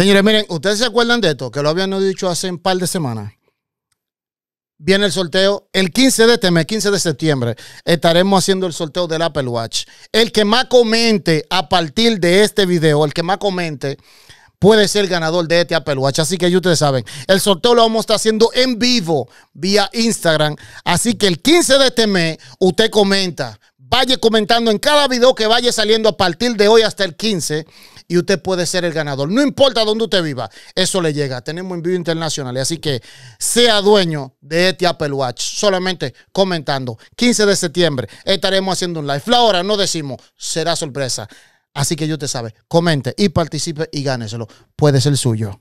Señores, miren, ustedes se acuerdan de esto, que lo habían dicho hace un par de semanas. Viene el sorteo el 15 de este mes, 15 de septiembre. Estaremos haciendo el sorteo del Apple Watch. El que más comente a partir de este video, el que más comente, puede ser ganador de este Apple Watch. Así que ustedes saben, el sorteo lo vamos a estar haciendo en vivo vía Instagram. Así que el 15 de este mes, usted comenta. Vaya comentando en cada video que vaya saliendo a partir de hoy hasta el 15 y usted puede ser el ganador. No importa dónde usted viva, eso le llega. Tenemos vivo internacional, así que sea dueño de este Apple Watch. Solamente comentando, 15 de septiembre estaremos haciendo un live. La hora no decimos, será sorpresa. Así que yo te sabe, comente y participe y gáneselo. Puede ser suyo.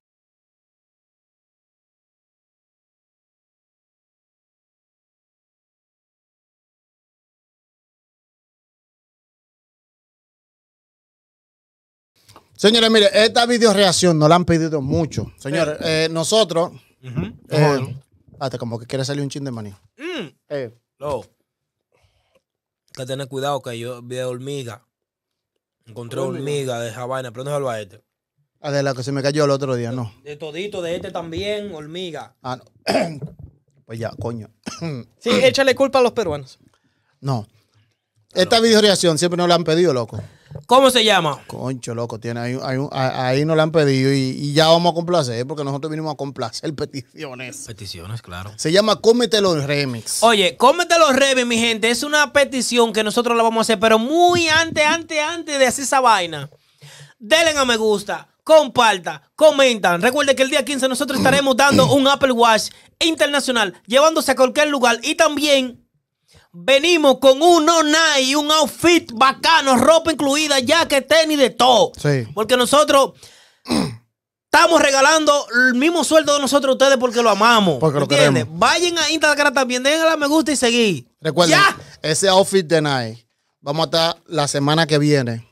Señores, mire, esta video reacción nos la han pedido mucho. Señores, eh. Eh, nosotros. hasta eh, como que quiere salir un chin de maní. Mm. Que tener cuidado que yo vi de hormiga. Encontré hormiga, de Javaina, pero no salva este. Ah, de la que se me cayó el otro día, no. De todito, de este también, hormiga. Ah, pues ya, coño. sí, échale culpa a los peruanos. No. Esta video reacción siempre nos la han pedido, loco. ¿Cómo se llama? Concho, loco, tiene ahí, ahí, ahí nos la han pedido y, ya vamos a complacer, porque nosotros vinimos a complacer peticiones. Peticiones, claro. Se llama Cómete los Remix. Oye, Cómete los Remix, mi gente, es una petición que nosotros la vamos a hacer, pero muy antes, antes, antes de hacer esa vaina. Denle a me gusta, compartan, comentan. Recuerde que el día 15 nosotros estaremos dando un Apple Watch internacional, llevándose a cualquier lugar y también venimos con un Nike y un outfit bacano, ropa incluida, que tenis, de todo. Porque nosotros estamos regalando el mismo sueldo de nosotros a ustedes porque lo amamos. Porque Vayan a Instagram también, a me gusta y seguir. Recuerda. ese outfit de Nike, vamos a estar la semana que viene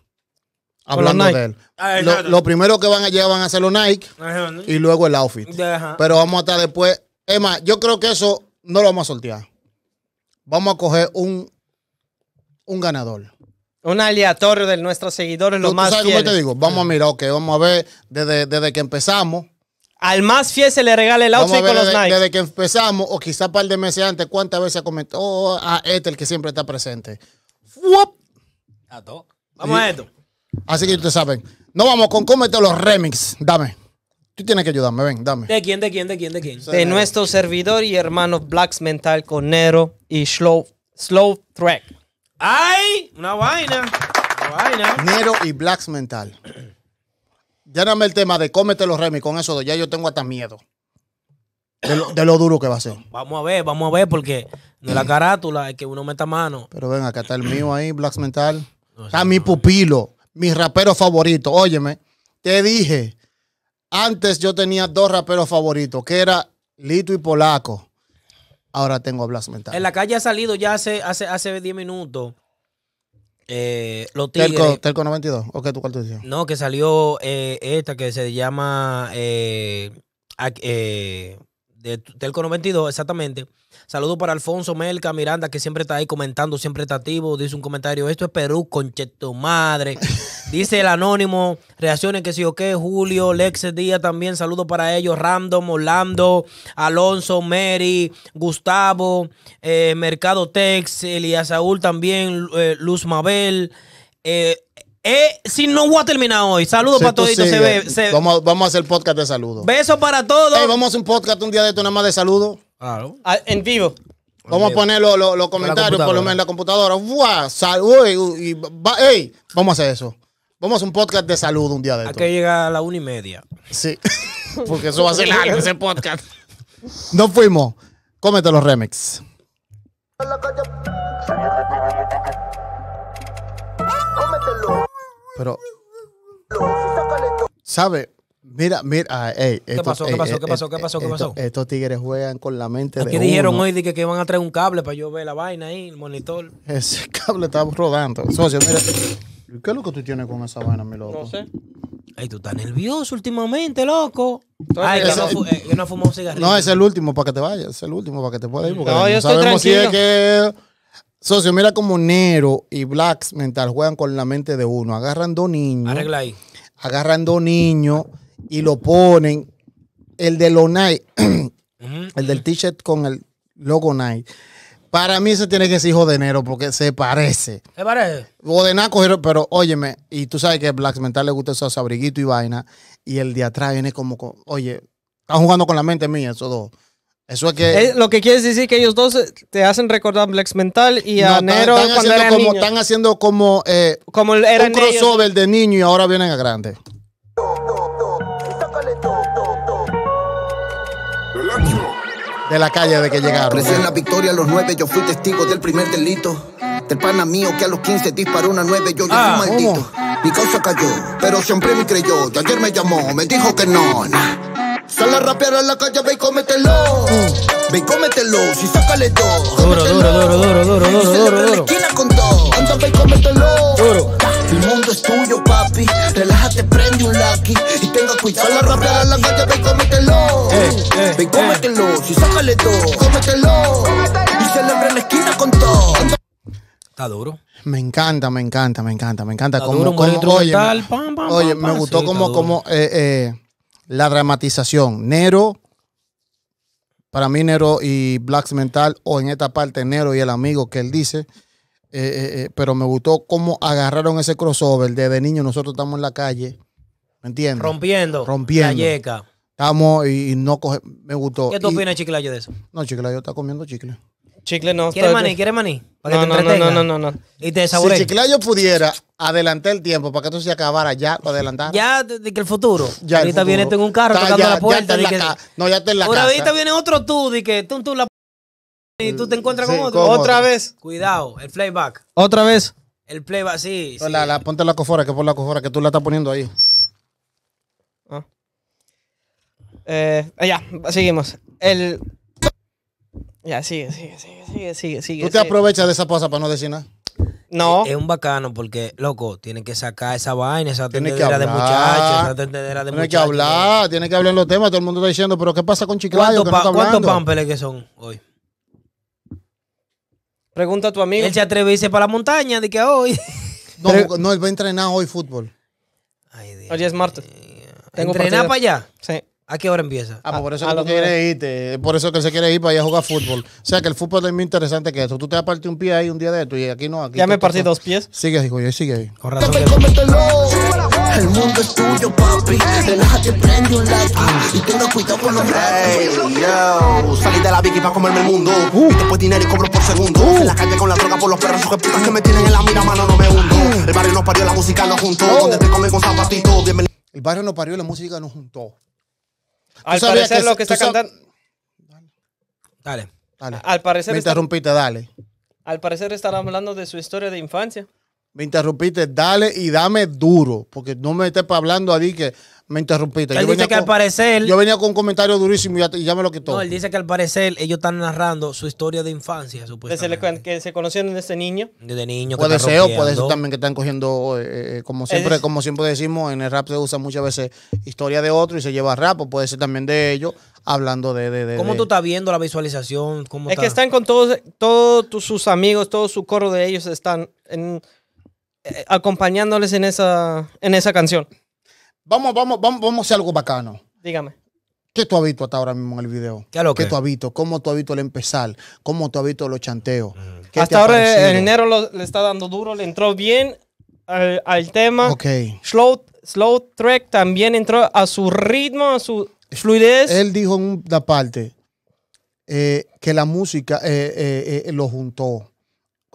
hablando de él. Ah, lo, primero que van a llevar van a ser los Nike y luego el outfit. Pero vamos a estar después. Emma, yo creo que eso no lo vamos a sortear vamos a coger un, un ganador. Un aleatorio de nuestros seguidores, los más sabes fieles. Cómo te digo? Vamos a mirar, ok, vamos a ver desde, que empezamos. Al más fiel se le regala el outfit con los desde, Desde que empezamos, o quizá un par de meses antes, ¿cuántas veces comentó oh, a ah, este, que siempre está presente? A Vamos a esto. Así que ustedes saben. No vamos con cómete los remix. Dame. Tú tienes que ayudarme, ven, dame. ¿De quién, de quién, de quién, de quién? De nuestro servidor y hermano Blacks Mental con Nero y Slow, Slow Track. ¡Ay! Una vaina. Una vaina. Nero y Blacks Mental. dame el tema de cómete los remis con eso, ya yo tengo hasta miedo. De lo, duro que va a ser. Vamos a ver, vamos a ver, porque de la carátula es que uno meta mano. Pero ven, acá está el mío ahí, Blacks Mental. está mi pupilo, mi rapero favorito. Óyeme, te dije, antes yo tenía dos raperos favoritos, que era Lito y Polaco. Ahora tengo a Blas Mental. En la calle ha salido ya hace 10 hace, minutos. Eh, los Telco, 92. ¿O qué tú cuál te No, que salió eh, esta que se llama eh, eh de Telco 92, exactamente. Saludo para Alfonso Melca Miranda, que siempre está ahí comentando, siempre está activo. Dice un comentario: Esto es Perú, tu madre. Dice el anónimo, reacciones que sí o qué, Julio, Lex Díaz también, saludos para ellos, Random, Orlando, Alonso, Mary, Gustavo, eh, Mercado Tex, Elías Saúl también, eh, Luz Mabel. Eh, si no voy a terminar hoy, saludos para todos Vamos, a hacer podcast de saludos. Besos para todos. vamos a hacer un podcast un día de esto nada más de saludos. Ah, en vivo. Vamos a poner los comentarios por lo menos en la computadora. vamos a hacer eso. Vamos a un podcast de salud un día de hoy. Hay que llega a la una y media. Sí, porque eso va a ser largo ese podcast. Nos fuimos. Cómete los remix. Pero, ¿sabe? Mira, mira, ah, ey, ¿Qué, pasó, ¿Qué pasó? ¿Qué pasó? ¿Qué pasó? ¿Qué pasó? Estos tigres juegan con la mente Aquí de dijeron hoy de que, que iban a traer un cable para yo ver la vaina ahí, el monitor. Ese cable está rodando. Socio, mira. ¿Qué es lo que tú tienes con esa vaina, mi loco? No sé. Ay, tú estás nervioso últimamente, loco. Ay, que, no, eh, que no fumó un cigarrillo. No, es el último para que te vayas. Es el último para que te puedas ir. Porque no, yo estoy sabemos tranquilo. si es que. Socio, mira como Nero y Blacks Mental juegan con la mente de uno. Agarran dos niños. Arregla ahí. Agarran dos niños y lo ponen. El de night, el del t-shirt con el logo night. Para mí ese tiene que ser hijo de enero porque se parece. ¿Se parece? O de cogieron, pero óyeme, y tú sabes que Black Mental le gusta esos abriguitos y vaina, y el de atrás viene como, oye, están jugando con la mente mía esos dos. Eso es que... Eh, lo que quieres decir que ellos dos eh, te hacen recordar a Black Mental y a Nero están, cuando haciendo como, Están haciendo como, eh, como un crossover de niño y ahora vienen a grande. de la calle de que llegaron. Recién la victoria a los nueve, yo fui testigo del primer delito. Del pana mío que a los 15 disparó una nueve, yo ya ah, maldito. Mi causa cayó, pero siempre me creyó. De ayer me llamó, me dijo que no, Sale a rapear a la calle, ve y cómetelo. Ve y cómetelo, si sácale dos. Duro, duro, duro, duro, duro, duro, duro. la esquina con dos Anda, ve y cómetelo. Duro. El mundo es tuyo, papi. Relájate, prende un lucky. Y tenga cuidado. Sale a rapear a la calle, ve y cómetelo. Eh, eh, ve y eh. cómetelo, si sácale dos. Cómetelo. Y celebra en la esquina con todo. Está duro. Me encanta, me encanta, me encanta, me encanta. como, duro, oye, me gustó como, como, eh, eh la dramatización. Nero, para mí Nero y Blacks Mental, o en esta parte Nero y el amigo que él dice, eh, eh, eh, pero me gustó cómo agarraron ese crossover. Desde niño nosotros estamos en la calle, ¿me entiendes? Rompiendo. Rompiendo. La yeca. Estamos y, no coge, me gustó. ¿Qué tú opinas, Chiclayo, de eso? No, Chiclayo está comiendo chicle. Chicle no. ¿Quieres maní? ¿Quieres maní? no, no, no, no, no, no, Y te saborees. Si yo pudiera adelantar el tiempo para que esto se acabara ya, lo adelantar. Ya, de que el futuro. Ya ahorita viene tú en un carro tocando la puerta. Ya que, no, ya te en la casa. Ahorita viene otro tú, de que tú, tú la y tú te encuentras con otro. Otra vez. Cuidado, el playback. Otra vez. El playback, sí. Pues sí. La, la, ponte la cofora, que por la cofora, que tú la estás poniendo ahí. Ah. Eh, ya, seguimos. El, ya, sigue, sigue, sigue, sigue, sigue. sigue ¿Tú te aprovechas de esa pausa para no decir nada? No. Es, un bacano porque, loco, tiene que sacar esa vaina, esa tendedera de muchachos, esa tendedera de Tiene que hablar, tiene que hablar en los temas. Todo el mundo está diciendo, pero ¿qué pasa con Chiclayo? ¿Cuántos pampeles que son hoy? Pregunta a tu amigo. Él se atreve a irse para la montaña de que hoy. No, no, él va a entrenar hoy fútbol. Ay, Dios. Hoy es martes. ¿Entrenar para allá? Sí. ¿A qué hora empieza? Ah, pues eh, por eso que tú quieres irte. Por eso que él se quiere ir para allá a jugar fútbol. O sea, que el fútbol es muy interesante que esto. Tú te vas a partir un pie ahí un día de esto y aquí no. Aquí ya me partí dos pies. Sigue ahí, güey, sigue ahí. Con razón. El mundo es tuyo, papi. Relájate, prende un like. Y no cuidado con los hey, yo. Salí de la Vicky para comerme el mundo. Uh. Después dinero y cobro por segundo. Uh. En la calle con la troca por los perros. Sus putas que me tienen en la mira, mano, no me hundo. Uh. El barrio no parió, la música no juntó. Donde te comen con zapatitos. El barrio no parió, la música no juntó. Al parecer lo que está cantando... Dale. dale. Al parecer... Me interrumpiste, dale. Al parecer estará hablando de su historia de infancia me interrumpiste, dale y dame duro, porque no me estés hablando a que me interrumpiste. Él dice que al parecer... Yo venía con un comentario durísimo y ya, me lo quitó. No, él dice que al parecer ellos están narrando su historia de infancia, supuestamente. que se conocieron desde niño. Desde niño. Puede ser, o puede ser también que están cogiendo, eh, eh, como siempre como siempre decimos, en el rap se usa muchas veces historia de otro y se lleva rap, o puede ser también de ellos hablando de... ¿Cómo tú estás viendo la visualización? es que están con todos, todos sus amigos, todo su corro de ellos están en eh, acompañándoles en esa, en esa canción. Vamos, vamos, vamos, vamos a hacer algo bacano. Dígame. ¿Qué tú has visto hasta ahora mismo en el video? ¿Qué, lo tú has ¿Cómo tú has visto el empezar? ¿Cómo tú has visto los chanteos? Mm. Hasta ahora en enero le está dando duro, le entró bien al, tema. Ok. Slow, slow Track también entró a su ritmo, a su fluidez. Él dijo en una parte eh, que la música eh, lo juntó.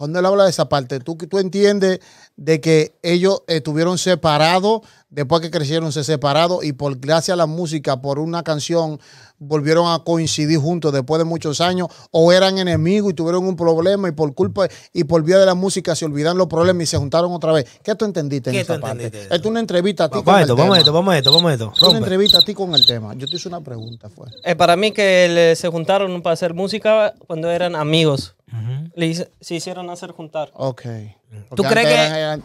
Cuando él habla de esa parte, ¿tú, tú entiendes de que ellos estuvieron separados, después que crecieron se separaron y por gracias a la música, por una canción, volvieron a coincidir juntos después de muchos años o eran enemigos y tuvieron un problema y por culpa y por vía de la música se olvidaron los problemas y se juntaron otra vez. ¿Qué tú entendiste en esa parte? Esto es una entrevista a ti con esto, el vamos tema. esto, vamos esto, vamos esto. una entrevista a ti con el tema. Yo te hice una pregunta. Fue. Eh, para mí que se juntaron para hacer música cuando eran amigos se hicieron hacer juntar. Ok. ¿Tú crees que.?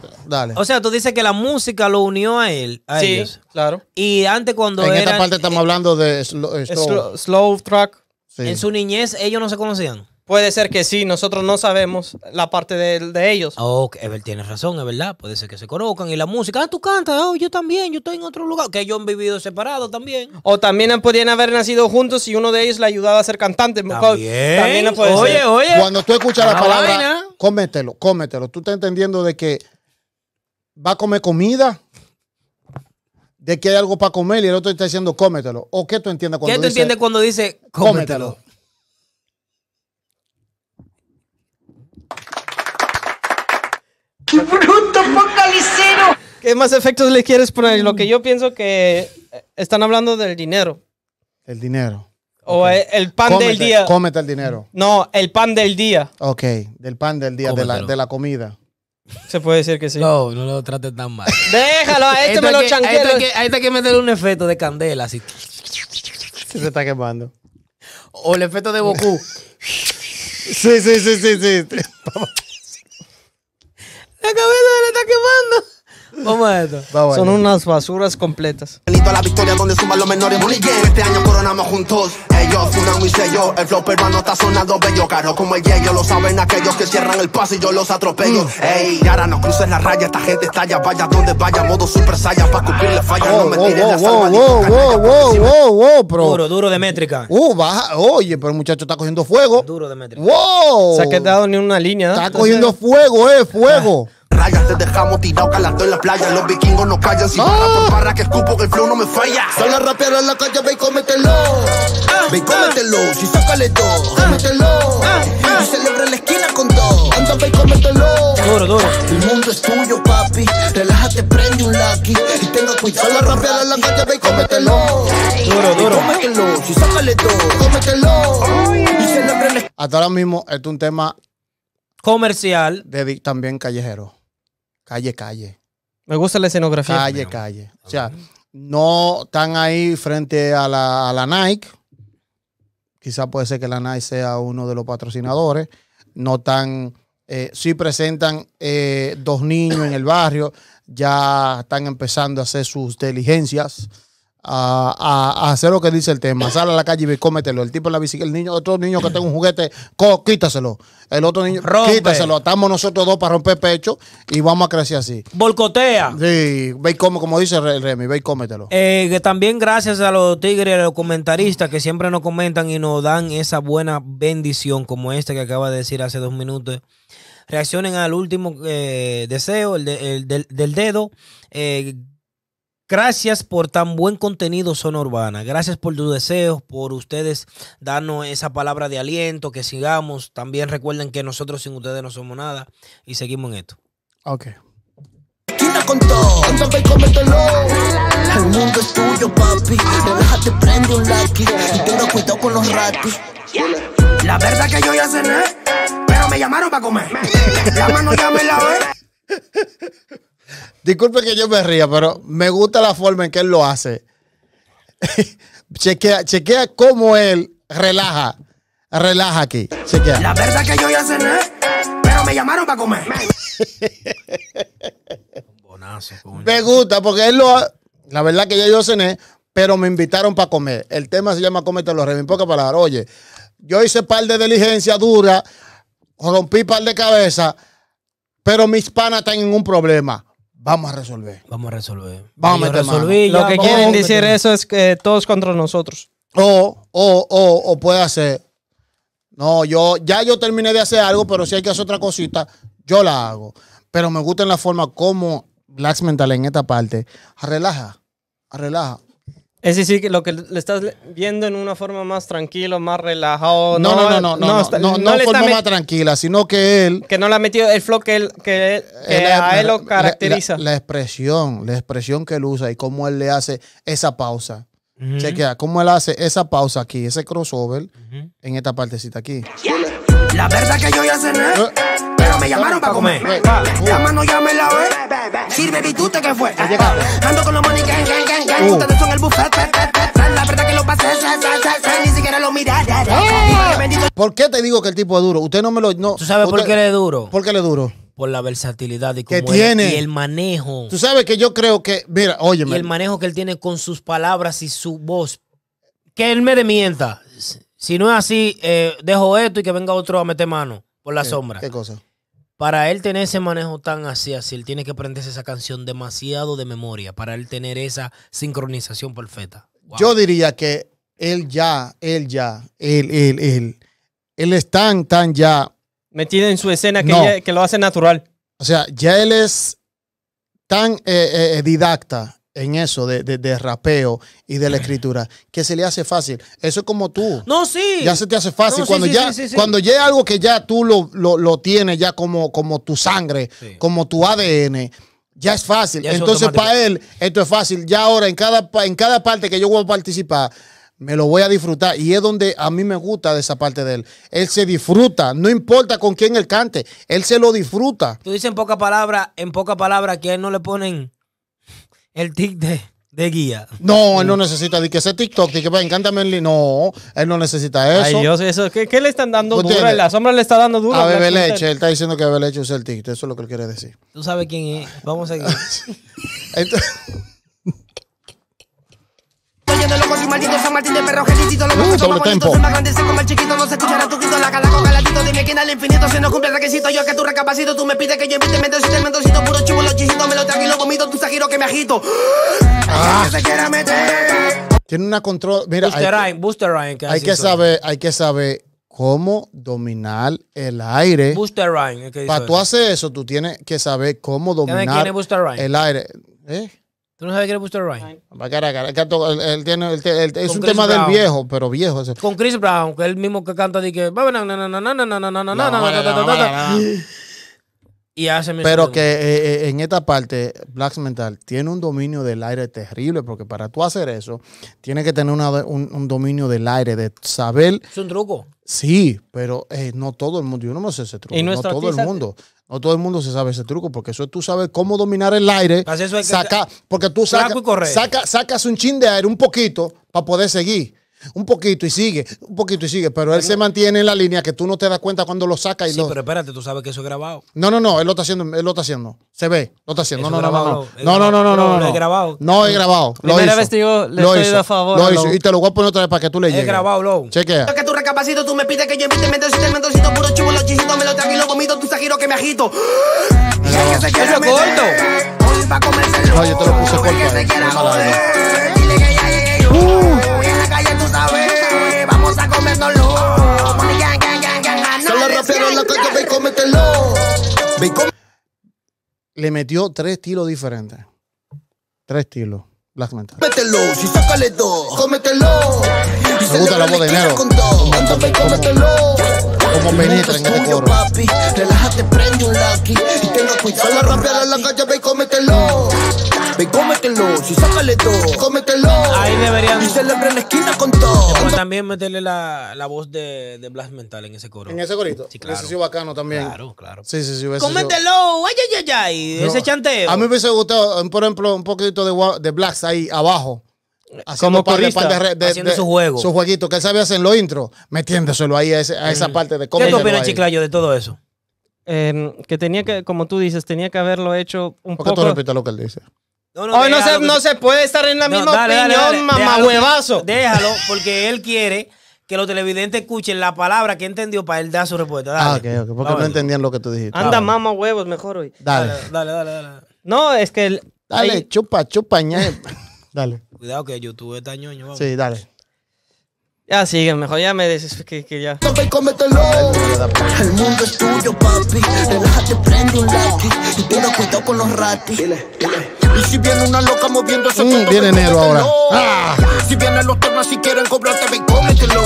O sea, tú dices que la música lo unió a él. sí, claro. Y antes cuando. En esta parte estamos hablando de eh, slow, track. En su niñez ellos no se conocían. Puede ser que sí, nosotros no sabemos la parte de, de ellos. Oh, ah, Evel tiene razón, es verdad. Puede ser que se conozcan y la música. Ah, tú cantas, ah, yo también, yo estoy en otro lugar. Que ellos han vivido separados también. O también podrían haber nacido juntos y uno de ellos le ayudaba a ser cantante. También, oye, Oye, Cuando tú escuchas la palabra, cómetelo, cómetelo. Tú estás entendiendo de que va a comer comida de que hay algo para comer y el otro está diciendo cómetelo. ¿O qué tú entiendes cuando ¿Qué tú entiendes cuando dice cómetelo. ¿Qué más efectos le quieres poner? Lo que yo pienso que eh, están hablando del dinero. El dinero. O eh, el pan del día. Cómete el dinero. No, el pan del día. Ok, del pan del día, de la, comida. Se puede decir que sí. No, no lo trates tan mal. Déjalo, a este me lo chanqueo. Ahí está hay que meterle un efecto de candela, así. Se está quemando. O el efecto de Goku. sí, sí, sí, sí, sí. La cabeza se le está quemando. Vamos a esto. Son unas basuras completas. Benito a la victoria donde suman los menores muy Este año coronamos juntos. Ellos, Funan y sello. El flow peruano está sonando bello. Caro como el Lo saben aquellos que cierran el paso y yo los atropello. Mm. Ey, ahora no cruces la raya. Esta gente está estalla. Vaya donde vaya. Modo super saya. para cumplir la falla. Oh, no me la salva. Wow, wow, wow, wow, bro. Duro, duro de métrica. Uh, baja. Oye, pero el muchacho está cogiendo fuego. Duro de métrica. Wow. Se ha quedado ni una línea. ¿no? Está cogiendo fuego, eh. Fuego. Te dejamos tirado calando en la playa. Los vikingos no callan. Si la ah. barra por que escupo que el flow no me falla. Son a en la calle, ve y cómetelo. Ah. ve y cómetelo. Ah. si sácale todo, cómetelo. Y celebra en la esquina con todo. Anda, ve y cómetelo. Duro, duro. El mundo es tuyo, papi. Relájate, prende un lucky. Y tenga cuidado. Solo a rapear en la calle, ve y cómetelo. Duro, duro. Cómetelo. Si sácale todo, cómetelo. Y celebra la esquina. Hasta ahora mismo, este es un tema comercial. De, también callejero calle, calle. Me gusta la escenografía. Calle, calle. O sea, no están ahí frente a la, a la Nike. Quizás puede ser que la Nike sea uno de los patrocinadores. No están. Eh, sí presentan eh, dos niños en el barrio. Ya están empezando a hacer sus diligencias a, hacer lo que dice el tema. Sal a la calle y cómetelo. El tipo en la bicicleta, el niño, otro niño que tenga un juguete, quítaselo. El otro niño, quítaselo. Estamos nosotros dos para romper pecho y vamos a crecer así. Volcotea. Sí, ve como dice Remy, ve cómetelo. Eh, también gracias a los tigres, a los comentaristas que siempre nos comentan y nos dan esa buena bendición, como este que acaba de decir hace dos minutos reaccionen al último eh, deseo, el, del, del, dedo. Eh, Gracias por tan buen contenido, Zona Urbana. Gracias por tus deseos, por ustedes darnos esa palabra de aliento, que sigamos. También recuerden que nosotros sin ustedes no somos nada y seguimos en esto. Ok. Quita con todo, El mundo es tuyo, papi. prende un lucky. Y cuidado con los ratos. La verdad que yo ya cené, pero me llamaron para comer. La mano ya la ve. Disculpe que yo me ría, pero me gusta la forma en que él lo hace. chequea, chequea cómo él relaja. Relaja aquí. La verdad que yo ya cené, pero me llamaron para comer. Me gusta porque él lo ha... La verdad que ya yo cené, pero me invitaron para comer. El tema se llama Cómete los Reyes. En pocas palabras, oye, yo hice par de diligencia dura, rompí par de cabeza, pero mis panas están en un problema. Vamos a resolver. Vamos a resolver. Vamos a resolver. Lo que quieren decir eso es que todos contra nosotros. O, o, o, o puede hacer. No, yo ya yo terminé de hacer algo, pero si hay que hacer otra cosita, yo la hago. Pero me gusta la forma como Black Mental en esta parte relaja, relaja. Es decir, lo que le estás viendo en una forma más tranquilo, más relajado. No, no, no, no, no, no, está, no, no forma más tranquila, sino que él... Que no le ha metido el flow que, él, que, a él lo caracteriza. La, expresión, la expresión que él usa y cómo él le hace esa pausa. Uh -huh. Chequea, cómo él hace esa pausa aquí, ese crossover en esta partecita aquí. La verdad que yo ya cené. Me llamaron para comer. Llama, no llame la vez. Sirve vi tú te que fue. Ando con los money gang, gang, gang, uh. Ustedes son el buffet. La verdad que lo pasé, eh. ni siquiera lo miré. Eh. ¿Por qué te digo que el tipo es duro? Usted no me lo. No, ¿Tú sabes por qué le es duro? ¿Por qué le es duro? por la versatilidad y como tiene. y el manejo. Tú sabes que yo creo que, mira, óyeme. y el manejo que él tiene con sus palabras y su voz. Que él me demienta. Si no es así, eh, dejo esto y que venga otro a meter mano por la eh, sombra. ¿Qué cosa? Para él tener ese manejo tan así, así, él tiene que aprenderse esa canción demasiado de memoria para él tener esa sincronización perfecta. Yo diría que él ya, él ya, él, él, él, él es tan, tan ya... Metido en su escena que, lo hace natural. O sea, ya él es tan eh, eh, eh, didacta en eso de, rapeo y de la escritura, que se le hace fácil. Eso es como tú. No, sí. Ya se te hace fácil. cuando, ya, cuando ya algo que ya tú lo, tienes ya como, como tu sangre, como tu ADN, ya es fácil. Entonces, para él, esto es fácil. Ya ahora, en cada, en cada parte que yo voy a participar, me lo voy a disfrutar. Y es donde a mí me gusta de esa parte de él. Él se disfruta, no importa con quién él cante, él se lo disfruta. Tú dices en poca palabra en poca palabra que a él no le ponen el tic de, de guía. No, él no necesita de que ese TikTok, de que va, encántame No, él no necesita eso. Ay, Dios, eso, ¿qué, le están dando duro? La sombra le está dando duro. A bebe leche, él está diciendo que bebe leche es el tic eso es lo que él quiere decir. Tú sabes quién es. Vamos a seguir. Entonces... tempo. Tiene una control. Mira, hay, que saber, hay que saber cómo dominar el aire. Para tú hacer eso, tú tienes que saber cómo dominar el aire. ¿Tú no sabes quién es Booster Ryan? es un tema del viejo, pero viejo. Con Chris Brown, que el mismo que canta, pero que eh, eh, en esta parte, Black Mental tiene un dominio del aire terrible, porque para tú hacer eso, tiene que tener un, dominio del aire, de saber. Es un truco. Sí, pero eh, no todo el mundo. Yo no me sé ese truco. no todo el mundo. No todo el mundo se sabe ese truco, porque eso tú sabes cómo dominar el aire. saca, porque tú sacas, saca, sacas un chin de aire, un poquito, para poder seguir un poquito y sigue, un poquito y sigue, pero él se mantiene en la línea que tú no te das cuenta cuando lo saca y sí, lo... pero espérate, tú sabes que eso es grabado. No, no, no, él lo está haciendo, él lo está haciendo. Se ve, lo está haciendo. Eso no, no, grabado, no, no, no, no, no, no, no, no, no, grabado. No es grabado. Lo Primera vez que le lo estoy hizo, a favor. Lo hizo y te lo voy a poner otra vez para que tú le llegues. Es grabado, loco Chequea. Que tú recapacito, tú me pides que yo invite, me doy sistema, doy puro chulo, los chisito, me lo trago y lo vomito, tú sagiro que me agito. Oye, te lo puse corto. hago menos Mami, gang, gang, gang, gang. Solo rapearon la calle, ve y cómetelo. Ve y Le metió tres estilos diferentes. Tres estilos. Black Mental. Mételo, si sácale dos, cómetelo. Me gusta la voz de enero. Ándame, cómetelo. Como penetra en ese coro. relájate, prende un lucky. Y tenga cuidado. la rapear a la calle, ve y cómetelo. Ve y cómetelo. Si sácale todo, cómetelo. Ahí deberían. Y en la esquina con todo. también meterle la, la voz de, de Blas Mental en ese coro. En ese corito. Sí, claro. Ese sí bacano también. Claro, claro. Sí, sí, sí. Cómetelo. Ay, ay, ay, Ese chanteo. A mí me hubiese gustado, por ejemplo, un poquito de, de Blacks ahí abajo como corista, de, haciendo su juego. Su jueguito, que él sabe hacer en los intros, metiéndoselo ahí a, esa mm. parte de cómo. ¿Qué opinas, Chiclayo, de todo eso? Em, que tenía que, como tú dices, tenía que haberlo hecho un ¿Por qué tú repitas lo que él dice? No, Hoy no se, no se puede estar en la misma opinión, mamahuevazo. déjalo, porque él quiere que los televidentes escuchen la palabra que entendió para él dar su respuesta. Ah, que porque no entendían lo que tú dijiste. Anda, ah, mamahuevos huevos, mejor hoy. Dale. Dale, dale, dale. No, es que. él. dale, chupa, chupa, dale. Cuidado que YouTube está ñoño. Sí, dale. Ya sigue, mejor ya me dices que, que ya. El mundo es tuyo, papi. Relájate, prende un lápiz. Y tienes cuidado con los ratis. Dile, dile. Y si viene una loca moviendo mm, viene enero ahora. Ah. Si vienen los temas si quieren cobrarte, ven, cómetelo.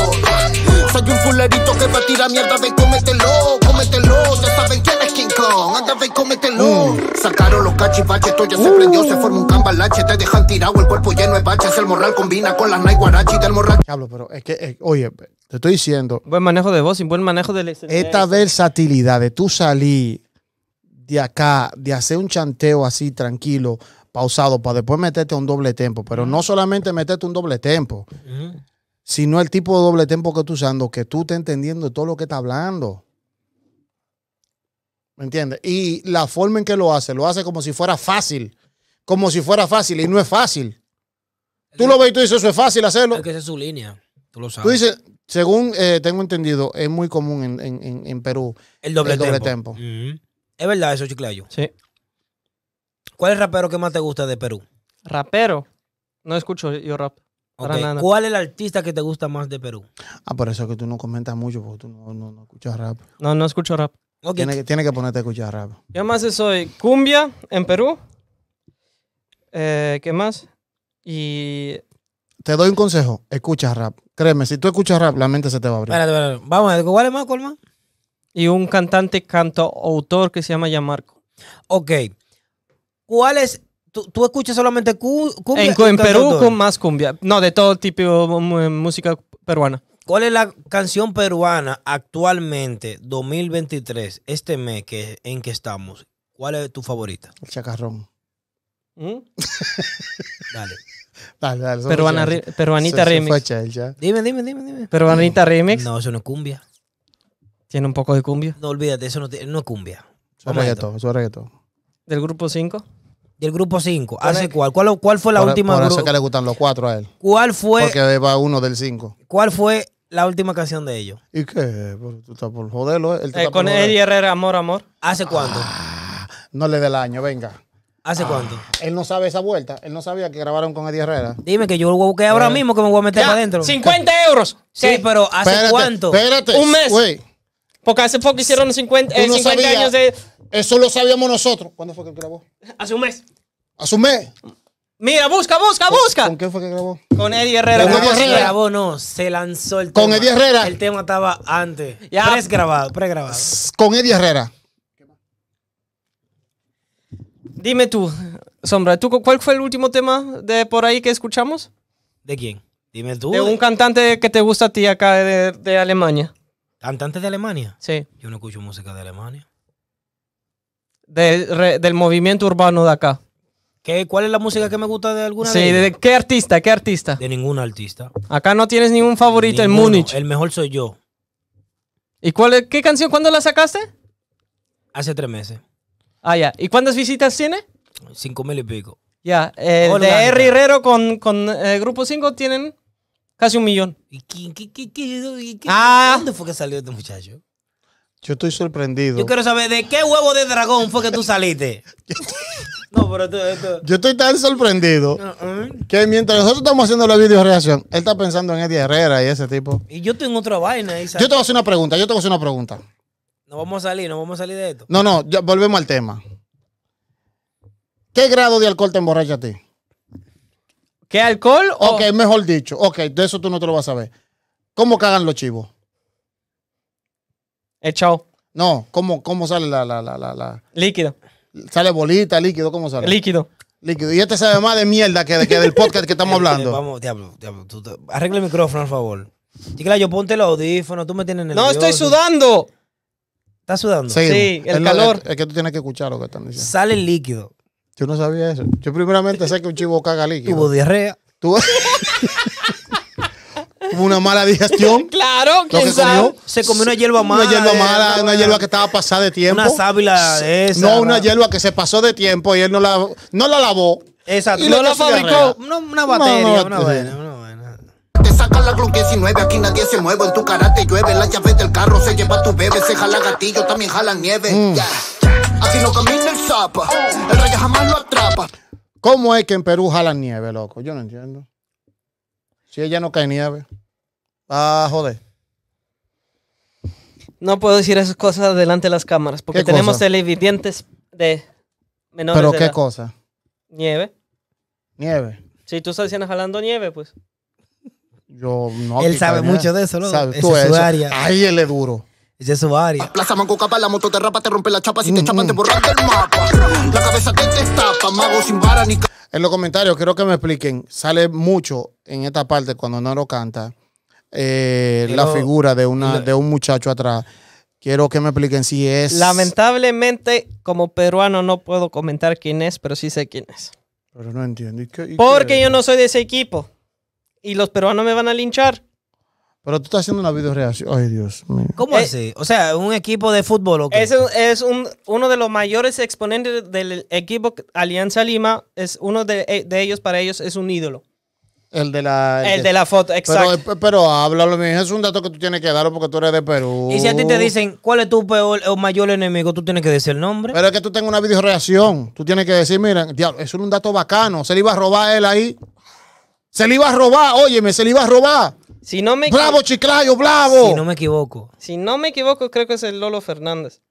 Soy un fulerito que va a tirar mierda, ven, cómetelo, cómetelo. Ya saben quién es King Kong, anda, ven, cómetelo. Mm. Sacaron los cachivaches, esto ya se uh. prendió, se forma un cambalache. Te dejan tirado el cuerpo lleno de baches. El morral combina con las naiguarachi del morral. Hablo, pero es que, eh, oye, te estoy diciendo. Buen manejo de voz y buen manejo de Esta versatilidad de tú salir de acá, de hacer un chanteo así tranquilo, pausado para después meterte a un doble tempo. Pero no solamente meterte un doble tempo, sino el tipo de doble tempo que tú usando, que tú estés entendiendo todo lo que está hablando. ¿Me entiendes? Y la forma en que lo hace, lo hace como si fuera fácil. Como si fuera fácil y no es fácil. Tú lo ves y tú dices, eso es fácil hacerlo. Porque esa es su línea. Tú lo sabes. Tú dices, según eh, tengo entendido, es muy común en, Perú el doble, tempo. Es verdad eso, Chiclayo. Sí. ¿Cuál es el rapero que más te gusta de Perú? Rapero. No escucho yo rap. ¿Cuál es el artista que te gusta más de Perú? Ah, por eso que tú no comentas mucho, porque tú no, no, escuchas rap. No, no escucho rap. que, tiene que ponerte a escuchar rap. Yo más soy cumbia en Perú. Eh, ¿Qué más? Y... Te doy un consejo. Escucha rap. Créeme, si tú escuchas rap, la mente se te va a abrir. Espérate, espérate. Vamos a ver. ¿Cuál es más, Colma? Y un cantante, canto, autor que se llama Yamarco. Ok. ¿Cuál es? Tú, escuchas solamente cumbia. En, Perú con más cumbia. No, de todo tipo de mm, música peruana. ¿Cuál es la canción peruana actualmente, 2023, este mes que, en que estamos? ¿Cuál es tu favorita? El chacarrón. ¿Mm? dale. Dale, dale. Peruana, peruanita remix. Dime, dime, dime, dime. Peruanita remix. No, eso no es cumbia. Tiene un poco de cumbia. No olvídate, eso no, es cumbia. Eso es reggaetón, eso es reggaetón. ¿Del grupo 5? Y el grupo 5, ¿hace cuál? ¿Cuál, fue la última? Por eso que le gustan los cuatro a él. ¿Cuál fue? Porque va uno del 5. ¿Cuál fue la última canción de ellos? ¿Y qué? Tú por joderlo. Eh. Eh, con Eddie Herrera, Amor, Amor. ¿Hace cuánto? Ah, no le dé el año, venga. ¿Hace cuánto? Ah, él no sabe esa vuelta. Él no sabía que grabaron con Eddie Herrera. Dime que yo lo voy a ahora eh, mismo que me voy a meter adentro. 50 euros. Sí, pero ¿hace cuánto? Espérate. Un mes. Porque hace poco hicieron 50, años de. Eso lo sabíamos nosotros. ¿Cuándo fue que grabó? Hace un mes. Asume. Mira, busca, busca, busca. ¿Con qué fue que grabó? Con Eddie Herrera. ¿Con grabó, no. Se lanzó el tema. ¿Con Eddie Herrera? El tema estaba antes. Ya. Pregrabado, pregrabado. Con Eddie Herrera. Dime tú, Sombra, ¿tú cuál fue el último tema de por ahí que escuchamos? ¿De quién? Dime tú. De un cantante que te gusta a ti acá de, Alemania. ¿Cantante de Alemania? Sí. Yo no escucho música de Alemania. del movimiento urbano de acá. ¿Cuál es la música que me gusta de alguna? Sí, de, qué artista, qué artista. De ningún artista. Acá no tienes ningún favorito en Múnich. El mejor soy yo. ¿Y cuál qué canción, cuándo la sacaste? Hace tres meses. Ah, ya. ¿Y cuántas visitas tiene? Cinco mil y pico. Ya. Eh, de R. Herrero con, con eh, Grupo 5 tienen casi un millón. ¿Y qué, ah. ¿Dónde fue que salió este muchacho? Yo estoy sorprendido. Yo quiero saber de qué huevo de dragón fue que tú saliste. Yo estoy tan sorprendido ¿eh? que mientras nosotros estamos haciendo la de reacción, él está pensando en Eddie Herrera y ese tipo. Y yo tengo otra vaina. Yo te voy a hacer una pregunta, yo te una pregunta. No vamos a salir, no vamos a salir de esto. No, no, volvemos al tema. ¿Qué grado de alcohol te emborracha a ti? ¿Qué alcohol? O... Ok, mejor dicho. Ok, de eso tú no te lo vas a ver. ¿Cómo cagan los chivos? Echado. No, ¿cómo, cómo sale la, la, la, la, la... Líquido. Sale bolita, líquido, ¿cómo sale? Líquido. Líquido. Y este sabe más de mierda que, que del podcast que estamos eh, hablando. Eh, vamos, diablo, diablo. arregle el micrófono, por favor. Chicla, yo ponte el audífono, tú me tienes el... ¡No estoy sudando! Está sudando? Sí, el calor. es que tú tienes que escuchar lo que están diciendo. Sale líquido. Yo no sabía eso. Yo primeramente sé que un chivo caga líquido. Tuvo diarrea. Tuvo... una mala digestión. claro, ¿quién que sabe? Se comió una hierba mala. Una hierba mala, una hierba que estaba pasada de tiempo. Una sábila de esa. No, una hierba que se pasó de tiempo y él no la, no la lavó. Exacto. Y no la fabricó. No, una batería, una, buena, una buena. Te saca la Glock 19, aquí nadie se mueve, en tu cara te llueve, la llave del carro se lleva tu bebé, se jala gatillo, también jala nieve. Mm. así lo no camina el zapa, el rayo jamás lo atrapa. ¿Cómo es que en Perú jala nieve, loco? Yo no entiendo. Si ella no cae nieve. Ah, joder. No puedo decir esas cosas delante de las cámaras porque tenemos televidentes de menores. ¿Pero qué cosa? Nieve. Nieve. Si tú estás diciendo jalando nieve, pues. Yo no. Él sabe mucho de eso, ¿no? Ahí él es duro. Es de su área. la la chapa. sin En los comentarios quiero que me expliquen. Sale mucho en esta parte cuando Noro canta eh, la figura de, una, de un muchacho atrás. Quiero que me expliquen si es. Lamentablemente, como peruano, no puedo comentar quién es, pero sí sé quién es. Pero no entiendo. Porque yo no soy de ese equipo. Y los peruanos me van a linchar. Pero tú estás haciendo una video reacción. Ay, Dios mío. ¿Cómo eh, así? O sea, un equipo de fútbol. Es, uno de los mayores exponentes del equipo Alianza Lima. Es uno de eh, ellos, para ellos, es un ídolo. El de la. de la foto, exacto. Eh, pero, háblalo, es un dato que tú tienes que darlo porque tú eres de Perú. Y si a ti te dicen cuál es tu peor o mayor enemigo, tú tienes que decir el nombre. Pero es que tú tengas una videoreacción. Tú tienes que decir, mira, eso es un dato bacano. Se le iba a robar a él ahí. Se le iba a robar, óyeme, se le iba a robar. Si no me Bravo, Chiclayo, bravo. Si no me equivoco. Si no me equivoco, creo que es el Lolo Fernández.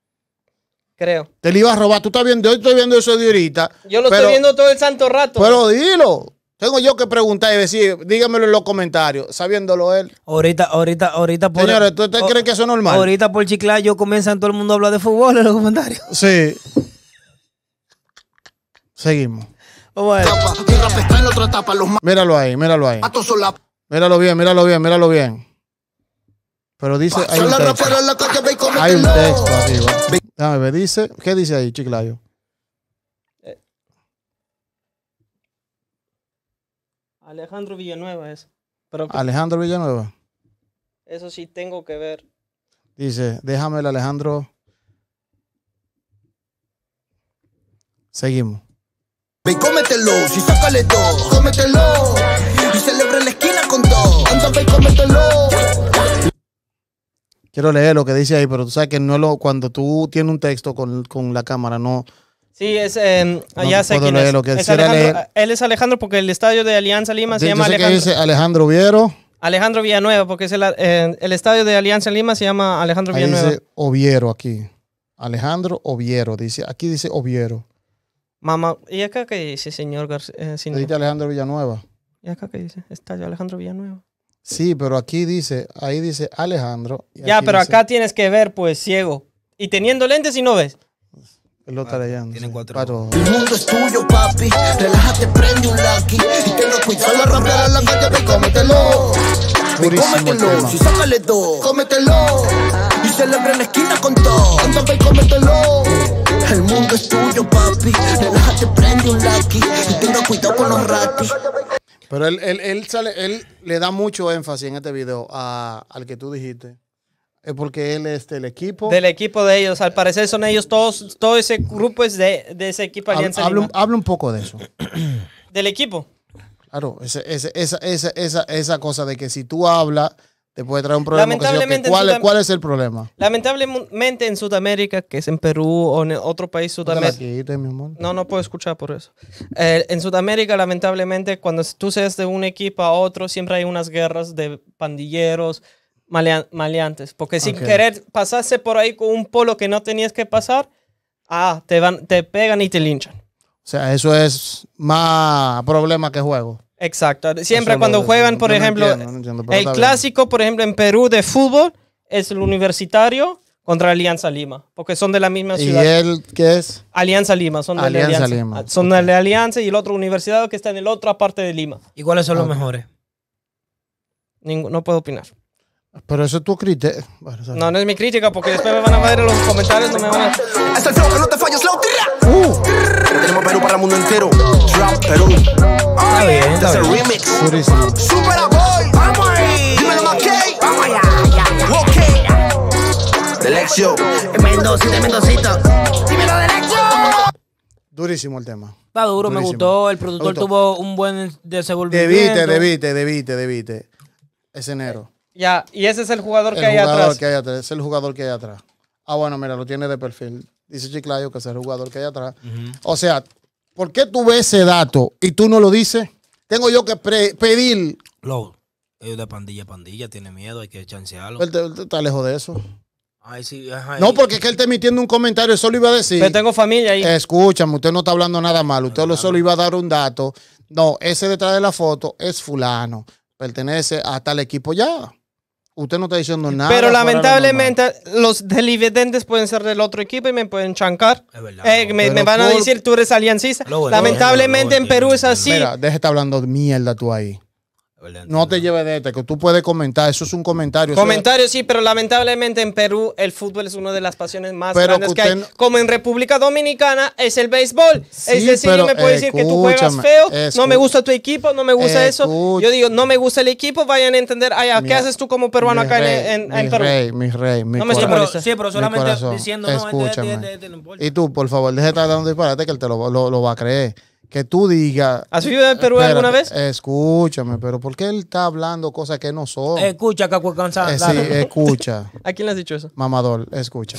Creo. Te le iba a robar. Tú estás viendo, yo estoy viendo eso de ahorita. Yo lo estoy viendo todo el santo rato. Pero dilo. Tengo yo que preguntar y decir, dígamelo en los comentarios, sabiéndolo él. Ahorita, ahorita, ahorita por. Señores, ¿usted cree que eso es normal? Ahorita por chiclayo comienzan todo el mundo a hablar de fútbol en los comentarios. Sí. Seguimos. Míralo ahí, míralo ahí. Míralo bien, míralo bien, míralo bien. Pero dice, hay un texto. un texto arriba. Dame, dice, ¿qué dice ahí, Chiclayo? Alejandro Villanueva es. Pero, pues Alejandro Villanueva. Eso sí tengo que ver. Dice, déjame el Alejandro. Seguimos. Y celebra la esquina con Quiero leer lo que dice ahí, pero tú sabes que no lo, cuando tú tienes un texto con, con la cámara, no, Sí, es. Em, allá se él es Alejandro porque el estadio de Alianza Lima se llama Alejandro. dice Alejandro Viero. Alejandro Villanueva, porque es el, eh, estadio de Alianza Lima se llama Alejandro Ahí Villanueva. Dice Oviero aquí. Alejandro Oviero, dice. Aquí dice Oviero. Mamá, ¿y acá qué dice, señor García? Eh, dice Alejandro Villanueva. ¿Y acá qué dice? Estadio Alejandro Villanueva. Sí, pero aquí dice, ahí dice Alejandro. ya, pero acá tienes que ver, pues, ciego. Y teniendo lentes y no ves. Él lo está leyendo. Tienen cuatro. El mundo es tuyo, papi. Relájate, prende un lucky. Y te lo cuidado, rampa a la calle, ve cómetelo. cómetelo. Si sácale dos, cómetelo. Y celebra en la esquina con todo. Anda, ve cómetelo. El mundo es tuyo, papi. Relájate, prende un lucky. Y tenga cuidado con los ratis. Pero él, él, él, sale, él le da mucho énfasis en este video a, al que tú dijiste. Porque él es del equipo. Del equipo de ellos. Al parecer son ellos todos. Todo ese grupo es de, ese equipo Alianza un poco de eso. ¿Del equipo? Claro. Esa, esa, cosa de que si tú hablas, te puede traer un problema. Lamentablemente, ¿Cuál, es el problema? Lamentablemente en Sudamérica, que es en Perú o en otro país Sudamérica. No, no puedo escuchar por eso. Eh, en Sudamérica, lamentablemente, cuando tú seas de un equipo a otro, siempre hay unas guerras de pandilleros maleantes. Porque si querer pasarse por ahí con un polo que no tenías que pasar, ah, te, van, te pegan y te linchan. O sea, eso es más problema que juego. Exacto. Siempre cuando juegan, por ejemplo, el clásico, por ejemplo, en Perú de fútbol, es el universitario contra Alianza Lima, porque son de la misma ciudad. ¿Y él qué es? Alianza Lima, son de Alianza, ah, Son de Alianza y el otro universitario que está en la otra parte de Lima. ¿Y cuáles son los mejores? no puedo opinar. Pero eso es tu crítica. no, no es mi crítica porque después me van a ver en los comentarios. No me van a... Es el flow que no te fallas, low uh. Tenemos Perú para el mundo entero. Drop Perú. ay, bien, está bien. remix. a boy. Vamos ahí. Dímelo más Vamos allá. Ok. Delexio. Mendocito, Mendocito. Dímelo Delexio. Durísimo el tema. Va duro, me gustó. El productor tuvo un buen desenvolvimiento. Debite, debite, debite, debite. Es enero. Ya, y ese es el jugador que hay atrás. Que Es el jugador que hay atrás. Ah, bueno, mira, lo tiene de perfil. Dice Chiclayo que es el jugador que hay atrás. O sea, ¿por qué tú ves ese dato y tú no lo dices? Tengo yo que pedir. Lo, ellos de pandilla, pandilla, tiene miedo, hay que chancearlo. Él, está lejos de eso. no, porque es que él está emitiendo un comentario, solo iba a decir. Pero tengo familia ahí. Escúchame, usted no está hablando nada mal, usted solo iba a dar un dato. No, ese detrás de la foto es fulano, pertenece hasta el equipo ya. Usted no está diciendo nada. Pero lamentablemente los delividentes pueden ser del otro equipo y me pueden chancar. Es verdad, eh, me, van a decir, tú eres aliancista. lamentablemente en Perú es así. Mira, de estar hablando mierda tú ahí. No te lleves de este, que tú puedes comentar. Eso es un comentario. Comentario, sí, pero lamentablemente en Perú el fútbol es una de las pasiones más grandes que, hay. Como en República Dominicana es el béisbol. es decir, me puede decir que tú juegas feo, no me gusta tu equipo, no me gusta eso. Yo digo, no me gusta el equipo, vayan a entender, ay, ¿qué haces tú como peruano acá en, en mi Perú? Rey, mi rey, mi no me corazón, Sí, pero solamente diciendo, no, escúchame. Y tú, por favor, déjate de estar dando disparate que él te lo va a creer que tú digas. ¿Has vivido en Perú alguna vez? Escúchame, pero ¿por qué él está hablando cosas que no son? Escucha, eh, Sí, escucha. ¿A quién le has dicho eso? Mamador, escucha.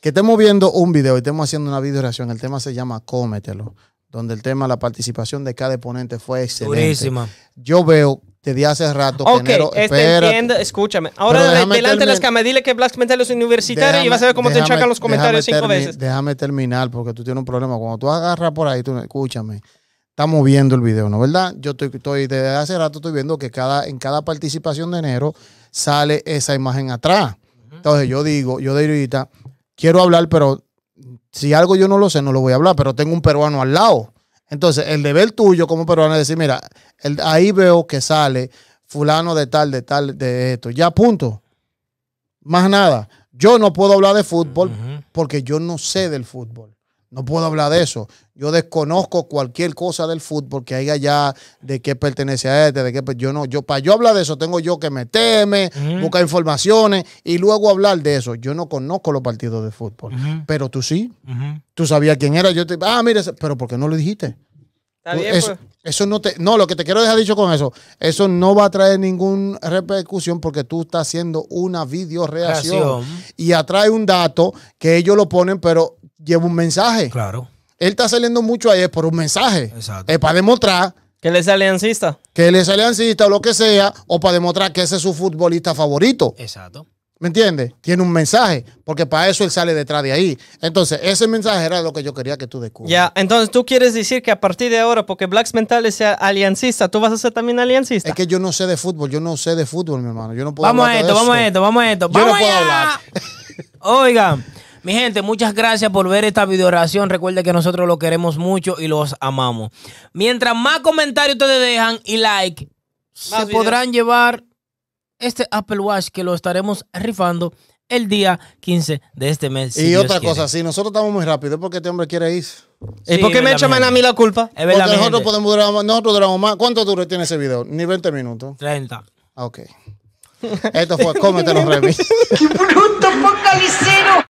que estemos viendo un video y estemos haciendo una videoración. El tema se llama Cómetelo donde el tema de la participación de cada ponente fue excelente. Yo veo desde hace rato que enero, este escúchame. Ahora delante de las cámaras, dile que Black Mental es universitario y vas a ver cómo te enchacan los comentarios cinco veces. Déjame terminar porque tú tienes un problema. Cuando tú agarras por ahí, tú escúchame. Estamos viendo el video, ¿no verdad? Yo estoy, estoy desde hace rato estoy viendo que cada, en cada participación de enero sale esa imagen atrás. Entonces yo digo, yo de ahorita quiero hablar, pero si algo yo no lo sé, no lo voy a hablar, pero tengo un peruano al lado. Entonces, el deber tuyo como peruano es decir, mira, el, ahí veo que sale fulano de tal, de tal, de esto. Ya, punto. Más nada. Yo no puedo hablar de fútbol porque yo no sé del fútbol. No puedo hablar de eso. Yo desconozco cualquier cosa del fútbol que haya allá, de qué pertenece a este, de qué. Yo no, yo para yo hablar de eso tengo yo que meterme, buscar informaciones y luego hablar de eso. Yo no conozco los partidos de fútbol, pero tú sí. Tú sabías quién era. Yo te, ah, mire... pero ¿por qué no lo dijiste? eso, pues. eso no te. No, lo que te quiero dejar dicho con eso, eso no va a traer ninguna repercusión porque tú estás haciendo una videoreacción. Y atrae un dato que ellos lo ponen, pero lleva un mensaje. Claro. Él está saliendo mucho ahí por un mensaje. Exacto. Es para demostrar. Que él es aliancista. Que él es aliancista o lo que sea, o para demostrar que ese es su futbolista favorito. Exacto. ¿Me entiendes? Tiene un mensaje, porque para eso él sale detrás de ahí. Entonces, ese mensaje era lo que yo quería que tú descubras. Ya, entonces tú quieres decir que a partir de ahora, porque Blacks Mentales sea aliancista, tú vas a ser también aliancista. Es que yo no sé de fútbol, yo no sé de fútbol, mi hermano. Yo no puedo vamos hablar. A esto, vamos a esto, vamos a esto, vamos a esto. Oigan. Mi gente, muchas gracias por ver esta videoración. Recuerde que nosotros lo queremos mucho y los amamos. Mientras más comentarios ustedes dejan y like, se podrán llevar este Apple Watch que lo estaremos rifando el día 15 de este mes. y otra cosa, si nosotros estamos muy rápido, ¿eh? porque este hombre quiere ir. ¿Y por qué me echan a mí la culpa? nosotros podemos durar más, ¿Cuánto dura tiene ese video? Ni 20 minutos. 30. Ah, ok. Esto fue Cómete los Remis. ¡Qué bruto focalicero!